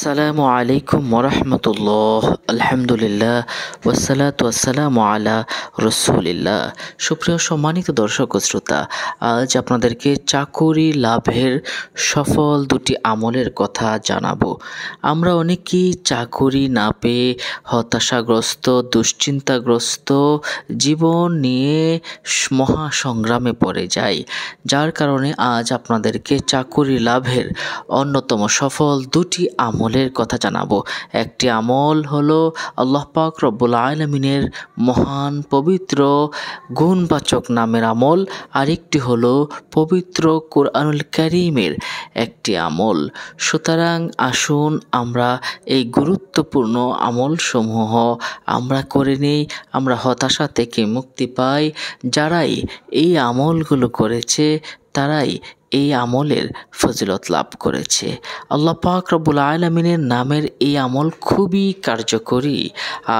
আসসালামু আলাইকুম ওরহমতুল্লাহ আলহামদুলিল্লাহ ওসালাত ওয়াসালাম আলা রসুলিল্লাহ সুপ্রিয় সম্মানিত দর্শক শ্রোতা আজ আপনাদেরকে চাকুরি লাভের সফল দুটি আমলের কথা জানাবো আমরা অনেকেই চাকুরি না পেয়ে হতাশাগ্রস্ত দুশ্চিন্তাগ্রস্ত জীবন নিয়ে মহাসংগ্রামে পড়ে যাই যার কারণে আজ আপনাদেরকে চাকুরি লাভের অন্যতম সফল দুটি আমল আমলের কথা জানাবো একটি আমল হলো আল্লাহ পাক রব্বুল আলমিনের মহান পবিত্র গুণবাচক নামের আমল আরেকটি হলো পবিত্র কোরআনুল করিমের একটি আমল সুতরাং আসুন আমরা এই গুরুত্বপূর্ণ আমলসমূহ আমরা করে নেই আমরা হতাশা থেকে মুক্তি পাই যারাই এই আমলগুলো করেছে তারাই এই আমলের ফজিলত লাভ করেছে আল্লাহ পাক রব্বুল আলমিনের নামের এই আমল খুবই কার্যকরী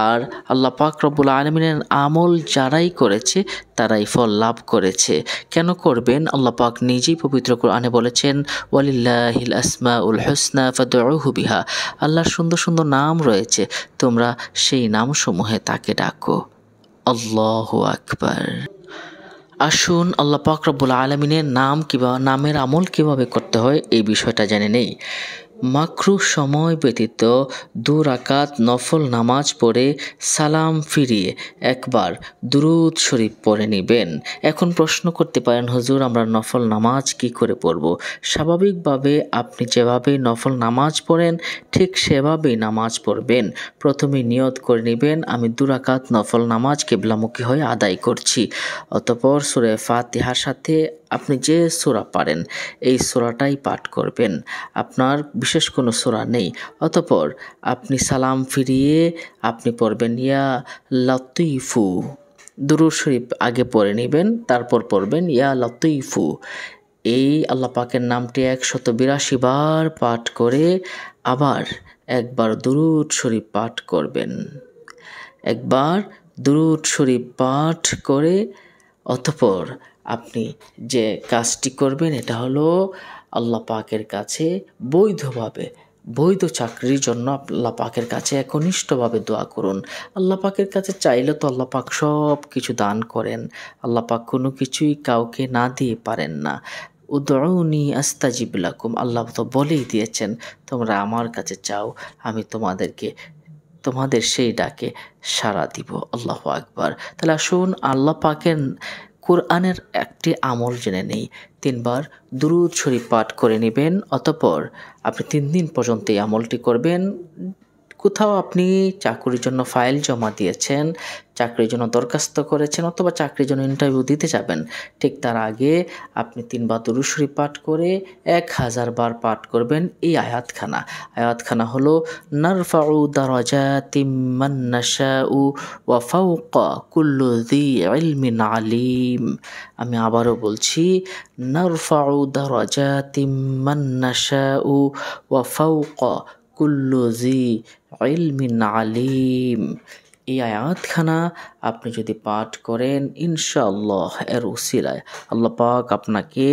আর আল্লাহ পাক রব্বুল আলমিনের আমল যারাই করেছে তারাই ফল লাভ করেছে কেন করবেন আল্লাহ পাক নিজেই পবিত্র কোরআনে বলেছেন ওয়ালিল্লাহিল আসমা উল হোসনা ফদরুবিহা আল্লাহর সুন্দর সুন্দর নাম রয়েছে তোমরা সেই নামসমূহে তাকে ডাকো আল্লাহ আকবার আসুন আল্লাহ পাক রব্বুল আলমিনের নাম কিবা নামের আমল কিভাবে করতে হয় এই বিষয়টা জেনে নেই মাকরু সময় ব্যতীত দু রাকাত নফল নামাজ পড়ে সালাম ফিরিয়ে একবার দুরুদ শরীফ পড়ে নেবেন এখন প্রশ্ন করতে পারেন হুজুর আমরা নফল নামাজ কি করে পড়ব স্বাভাবিকভাবে আপনি যেভাবে নফল নামাজ পড়েন ঠিক সেভাবেই নামাজ পড়বেন প্রথমে নিয়ত করে নেবেন আমি রাকাত নফল নামাজ কেবলামুখী হয়ে আদায় করছি অতপর সুরে ফাতিহার সাথে আপনি যে সোরা পারেন এই সোরাটাই পাঠ করবেন আপনার বিশেষ কোনো সোরা নেই অতপর আপনি সালাম ফিরিয়ে আপনি পড়বেন ইয়া লতুইফু দুরু শরীফ আগে পড়ে নেবেন তারপর পড়বেন ইয়া লতুইফু এই আল্লাহ পাকের নামটি একশত বিরাশি বার পাঠ করে আবার একবার দুরুদ শরীফ পাঠ করবেন একবার দুরুদ শরীফ পাঠ করে অতপর আপনি যে কাজটি করবেন এটা হলো আল্লাহ পাকের কাছে বৈধভাবে বৈধ চাকরির জন্য আল্লাহ পাকের কাছে একনিষ্ঠভাবে দোয়া করুন আল্লাহ পাকের কাছে চাইলে তো আল্লাহ পাক সব কিছু দান করেন আল্লাহ পাক কোনো কিছুই কাউকে না দিয়ে পারেন না উদ্রৌনি আস্তাজিব আল্লাহ তো বলেই দিয়েছেন তোমরা আমার কাছে চাও আমি তোমাদেরকে তোমাদের সেই ডাকে সাড়া দিব আল্লাহ আকবার তাহলে আসুন আল্লাহ পাকের কোরআনের একটি আমল জেনে নেই তিনবার দুরুদ শরীফ পাঠ করে নেবেন অতপর আপনি তিন দিন পর্যন্ত এই আমলটি করবেন কোথাও আপনি চাকুরির জন্য ফাইল জমা দিয়েছেন চাকরির জন্য দরখাস্ত করেছেন অথবা চাকরির জন্য ইন্টারভিউ দিতে যাবেন ঠিক তার আগে আপনি তিনবার দুরুশ্বরী পাঠ করে এক হাজার বার পাঠ করবেন এই আয়াতখানা আয়াতখানা হলো নারফাউ দারাজাতিমান্নাশাউ ওয়াফাউকা কুল্লু দি ইলমিন আলিম আমি আবারও বলছি নারফাউ দারাজাতিমান্নাশাউ ওয়াফাউকা কুল্লু জি ইলমিন আলিম এই আয়াতখানা আপনি যদি পাঠ করেন ইনশাআল্লাহ এর উসিলায় আল্লাহ পাক আপনাকে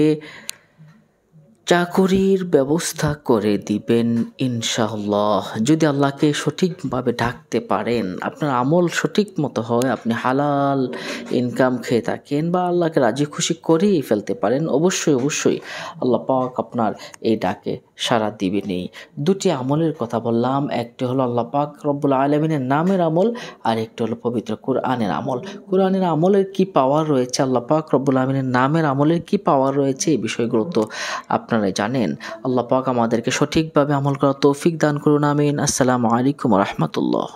চাকরির ব্যবস্থা করে দিবেন ইনশাল্লাহ যদি আল্লাহকে সঠিকভাবে ডাকতে পারেন আপনার আমল সঠিক মতো হয় আপনি হালাল ইনকাম খেয়ে থাকেন বা আল্লাহকে রাজি খুশি করেই ফেলতে পারেন অবশ্যই অবশ্যই আল্লাহ পাক আপনার এই ডাকে সারা দিবেনই দুটি আমলের কথা বললাম একটি হলো আল্লাহ পাক রব্বুল আলমিনের নামের আমল আর একটি হলো পবিত্র কোরআনের আমল কোরআনের আমলের কি পাওয়ার রয়েছে আল্লাহ পাক রব্বুল আলমিনের নামের আমলের কি পাওয়ার রয়েছে এই বিষয়গুলো তো আপনার আপনারাই জানেন আল্লাহ পাক আমাদেরকে সঠিকভাবে আমল করার তৌফিক দান করুন আমিন আসসালামু আলাইকুম রহমতুল্লাহ